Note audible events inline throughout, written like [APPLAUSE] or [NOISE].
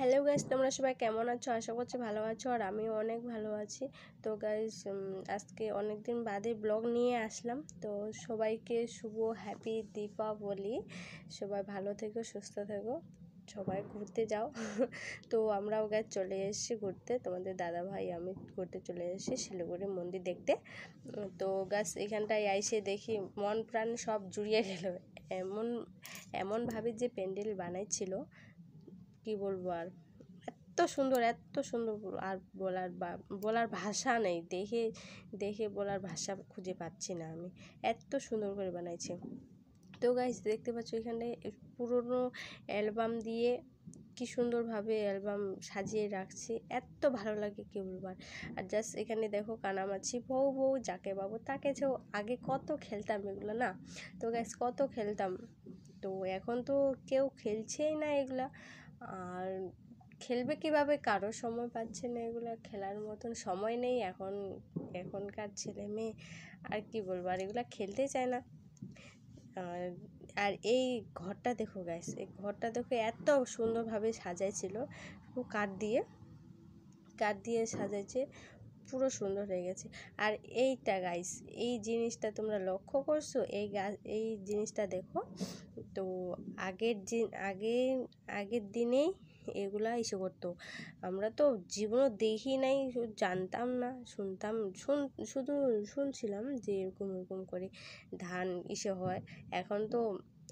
hello guys তোমরা সবাই কেমন আছো আশা করছি ভালো আছো আর আমিও অনেক ভালো আছি তো গাইজ আজকে অনেক দিন বাদে ব্লগ নিয়ে আসলাম তো সবাইকে শুভ হ্যাপি দীপাবলি সবাই ভালো থেকো সুস্থ থেকো সবাই ঘুরতে যাও [LAUGHS] তো আমরাও গাছ চলে এসেছি ঘুরতে তোমাদের দাদা ভাই আমি ঘুরতে চলে এসেছি শিলিগুড়ি মন্দির দেখতে তো গাছ এখানটায় আইসে দেখি মন প্রাণ সব জুড়িয়ে গেল এমন এমনভাবে যে প্যান্ডেল বানাইছিল কি বলবো আর এত সুন্দর এত সুন্দর আর বলার বলার ভাষা নেই দেখে দেখে বলার ভাষা খুঁজে পাচ্ছি না আমি এত সুন্দর করে বানাইছে তো গাইজ দেখতে পাচ্ছ এখানে পুরনো অ্যালবাম দিয়ে কি সুন্দরভাবে অ্যালবাম সাজিয়ে রাখছে এত ভালো লাগে কি বলবার আর জাস্ট এখানে দেখো কানামাছি বউ বউ যাকে বাবু তাকে যেও আগে কত খেলতাম এগুলো না তো গাইজ কত খেলতাম তো এখন তো কেউ খেলছেই না এগুলা আর খেলবে কীভাবে কারো সময় পাচ্ছে না এগুলো খেলার মতন সময় নেই এখন এখনকার ছেলে মেয়ে আর কি বলবো আর এগুলো খেলতে চায় না আর আর এই ঘরটা দেখো গ্যাস এই ঘরটা দেখো এত সুন্দরভাবে সাজাইছিল কাঠ দিয়ে কাঠ দিয়ে সাজাইছে পুরো সুন্দর হয়ে গেছে আর এইটা গাইস এই জিনিসটা তোমরা লক্ষ্য করছো এই গাছ এই জিনিসটা দেখো তো আগের দিন আগে আগের দিনেই এগুলা এসে করতো আমরা তো জীবনও দেখি নাই জানতাম না শুনতাম শুন শুধু শুনছিলাম যে এরকম এরকম করে ধান ইসে হয় এখন তো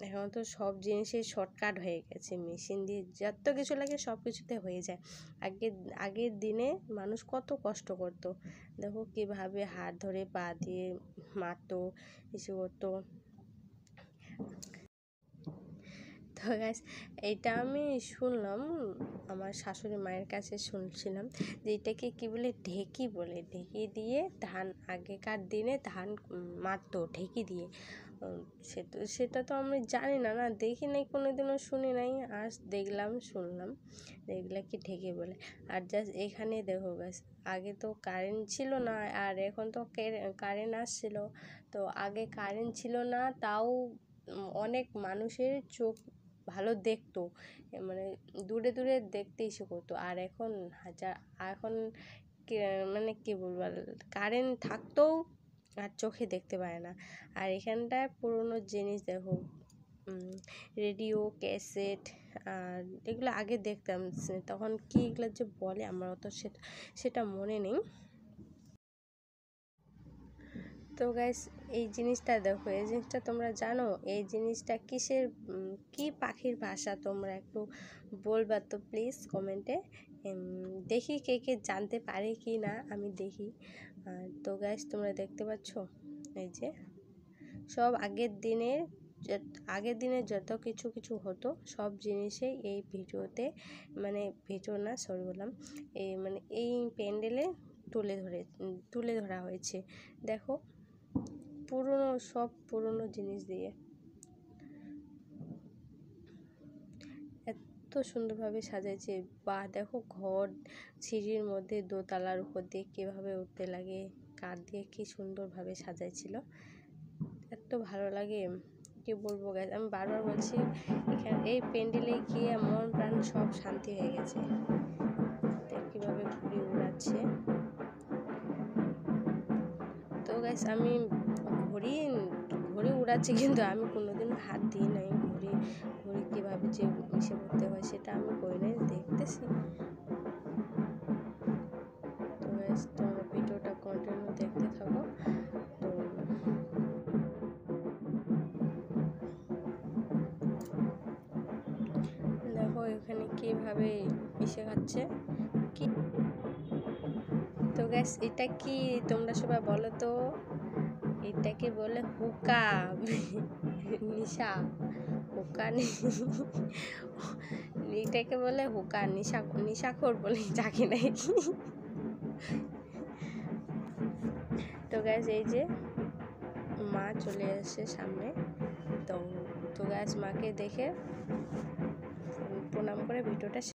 এখন তো সব জিনিসই শর্টকাট হয়ে গেছে মেশিন দিয়ে যত কিছু লাগে সব কিছুতে হয়ে যায় আগে আগের দিনে মানুষ কত কষ্ট করতো দেখো কীভাবে হাত ধরে পা দিয়ে মারতো কিছু করতো তো গ্যাস এইটা আমি শুনলাম আমার শাশুড়ি মায়ের কাছে শুনছিলাম যে এটাকে কী বলে ঢেকি বলে ঢেকি দিয়ে ধান আগেকার দিনে ধান মারতো ঢেকি দিয়ে সে তো সেটা তো আমি জানি না না দেখি নাই কোনো দিনও শুনি নাই আজ দেখলাম শুনলাম এগুলো কি ঢেকে বলে আর জাস্ট এখানে দেখো গাছ আগে তো কারেন্ট ছিল না আর এখন তো কারেন্ট আসছিল তো আগে কারেন্ট ছিল না তাও অনেক মানুষের চোখ ভালো দেখতো মানে দূরে দূরে দেখতে ইসে করতো আর এখন হাজার এখন মানে কী বলবো আর কারেন্ট থাকতেও আর চোখে দেখতে পায় না আর এখানটায় পুরোনো জিনিস দেখো রেডিও ক্যাসেট আর এগুলো আগে দেখতাম তখন কী এগুলো যে বলে আমার অত সেটা সেটা মনে নেই তো গাইস এই জিনিসটা দেখো এই জিনিসটা তোমরা জানো এই জিনিসটা কিসের কি পাখির ভাষা তোমরা একটু বলবা তো প্লিজ কমেন্টে দেখি কে কে জানতে পারে কি না আমি দেখি তো গাইস তোমরা দেখতে পাচ্ছ এই যে সব আগের দিনের আগের দিনে যত কিছু কিছু হতো সব জিনিসে এই ভিডিওতে মানে ভিডিও না সরি বললাম এই মানে এই প্যান্ডেলে তুলে ধরে তুলে ধরা হয়েছে দেখো পুরনো সব পুরনো জিনিস দিয়ে এত সুন্দরভাবে সাজাইছে বা দেখো ঘর সিঁড়ির মধ্যে দোতলার উপর দিয়ে কীভাবে উঠতে লাগে কাঠ দিয়ে কী সুন্দরভাবে সাজাইছিল এত ভালো লাগে কি বলবো গাছ আমি বারবার বলছি এখানে এই প্যান্ডেলে গিয়ে মন প্রাণ সব শান্তি হয়ে গেছে কীভাবে ঘুরে উড়াচ্ছে তো গাইস আমি ঘড়ি ঘড়ি উড়াচ্ছে কিন্তু আমি কোনোদিন হাত দিই নাই ঘড়ি ঘড়ি কীভাবে যে ইসে করতে হয় সেটা আমি করি নাই দেখতেছি তো ভিডিওটা কন্টিনিউ দেখতে থাকো তো দেখো এখানে কীভাবে ইসে খাচ্ছে কি তো গ্যাস এটা কি তোমরা সবাই বলো তো এটাকে বলে হুকা নিশা হুকা এটাকে বলে হুকা নিশা নিশাখোর বলে যাকে নাই তো গ্যাস এই যে মা চলে আসছে সামনে তো তো গ্যাস মাকে দেখে প্রণাম করে ভিডিওটা